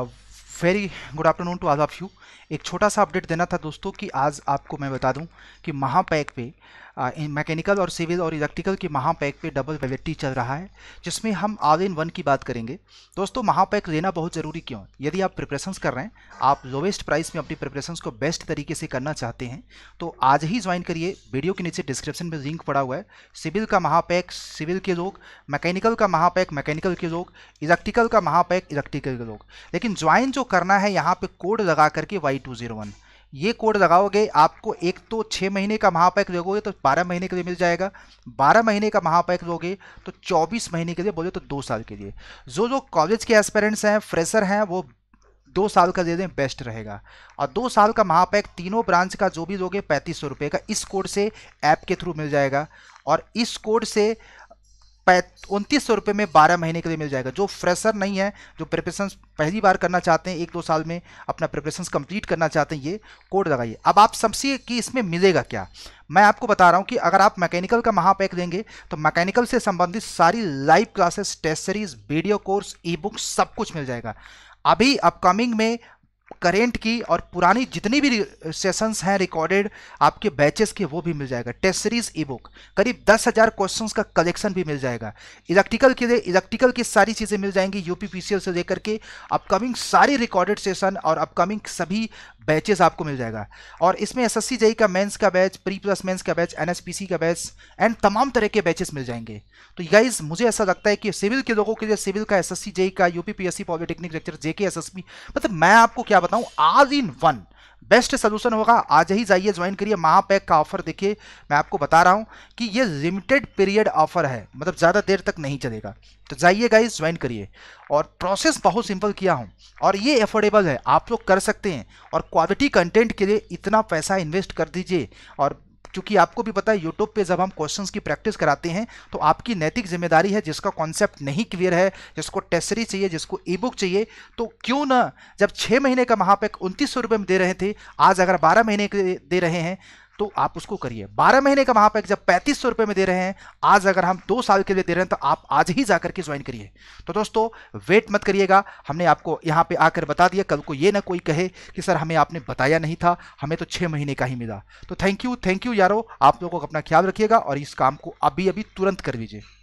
very good afternoon to आज of you एक छोटा सा अपडेट देना था दोस्तों कि आज आपको मैं बता दूं कि महापैक पे मैकेनिकल और सिविल और इलेक्ट्रिकल के महापैक पे डबल वैलिडिटी चल रहा है जिसमें हम ऑल इन वन की बात करेंगे दोस्तों महापैक लेना बहुत ज़रूरी क्यों यदि आप प्रिपरेशंस कर रहे हैं आप लोवेस्ट प्राइस में अपनी प्रिपरेशंस को बेस्ट तरीके से करना चाहते हैं तो आज ही ज्वाइन करिए वीडियो के नीचे डिस्क्रिप्शन में लिंक पड़ा हुआ है सिविल का महापैक सिविल के लोग मैकेनिकल का महापैक मैकेनिकल के लोग इलेक्ट्रिकल का महापैक इलेक्ट्रिकल के लोग लेकिन ज्वाइन जो करना है यहाँ पर कोड लगा करके वाई टू जीरो वन ये कोड लगाओगे आपको एक तो छः महीने का महापैक दोगे तो बारह महीने के लिए मिल जाएगा बारह महीने का महापैक दोगे तो चौबीस महीने के लिए बोले तो दो साल के लिए जो जो कॉलेज के एस्पेरेंट्स हैं फ्रेशर हैं वो दो साल का दे दें बेस्ट रहेगा और दो साल का महापैक तीनों ब्रांच का जो भी दोगे पैंतीस सौ रुपये का इस कोड से ऐप के थ्रू मिल जाएगा और इस कोड से उनतीस सौ रुपये में बारह महीने के लिए मिल जाएगा जो फ्रेशर नहीं है जो प्रिपरेशन पहली बार करना चाहते हैं एक दो साल में अपना प्रिपरेशन कंप्लीट करना चाहते हैं ये कोड लगाइए अब आप समझिए कि इसमें मिलेगा क्या मैं आपको बता रहा हूँ कि अगर आप मैकेनिकल का महापैक लेंगे तो मैकेनिकल से संबंधित सारी live classes test series video course e book सब कुछ मिल जाएगा अभी अपकमिंग में करेंट की और पुरानी जितनी भी सेशंस हैं रिकॉर्डेड आपके बैचेस के वो भी मिल जाएगा टेस्ट सीरीज ई बुक करीब दस हज़ार क्वेश्चन का कलेक्शन भी मिल जाएगा इलेक्ट्रिकल के लिए इलेक्ट्रिकल की सारी चीज़ें मिल जाएंगी यूपीपीसीएल से लेकर के अपकमिंग सारी रिकॉर्डेड सेशन और अपकमिंग सभी बैचेस आपको मिल जाएगा और इसमें एस एस सी का मेंस का बैच प्री प्लस मेंस का बैच एनएसपीसी का बैच एंड तमाम तरह के बैचेस मिल जाएंगे तो गाइज मुझे ऐसा लगता है कि सिविल के लोगों के लिए सिविल का एस एस सी का UPPSC polytechnic lecture JK S मतलब मैं आपको क्या बताऊँ आज इन वन बेस्ट सोल्यूशन होगा आज ही जाइए ज्वाइन करिए महापैक का ऑफर देखिए मैं आपको बता रहा हूँ कि ये लिमिटेड पीरियड ऑफर है मतलब ज़्यादा देर तक नहीं चलेगा तो जाइए गाइज ज्वाइन करिए और प्रोसेस बहुत सिंपल किया हूँ और ये अफोर्डेबल है आप लोग कर सकते हैं और क्वालिटी कंटेंट के लिए इतना पैसा इन्वेस्ट कर दीजिए और क्योंकि आपको भी पता है यूट्यूब पे जब हम क्वेश्चंस की प्रैक्टिस कराते हैं तो आपकी नैतिक जिम्मेदारी है जिसका कॉन्सेप्ट नहीं क्लियर है जिसको टेस्टरी चाहिए जिसको ई बुक चाहिए तो क्यों ना जब छः महीने का महापैक उनतीस सौ रुपये में दे रहे थे आज अगर बारह महीने के दे रहे हैं तो आप उसको करिए बारह महीने का पर जब पैंतीस सौ रुपए में दे रहे हैं आज अगर हम दो साल के लिए दे रहे हैं तो आप आज ही जाकर के ज्वाइन करिए तो दोस्तों वेट मत करिएगा हमने आपको यहां पे आकर बता दिया कल को ये ना कोई कहे कि सर हमें आपने बताया नहीं था हमें तो छः महीने का ही मिला तो थैंक यू थैंक यू यारो आप लोगों को अपना ख्याल रखिएगा और इस काम को अभी अभी तुरंत कर दीजिए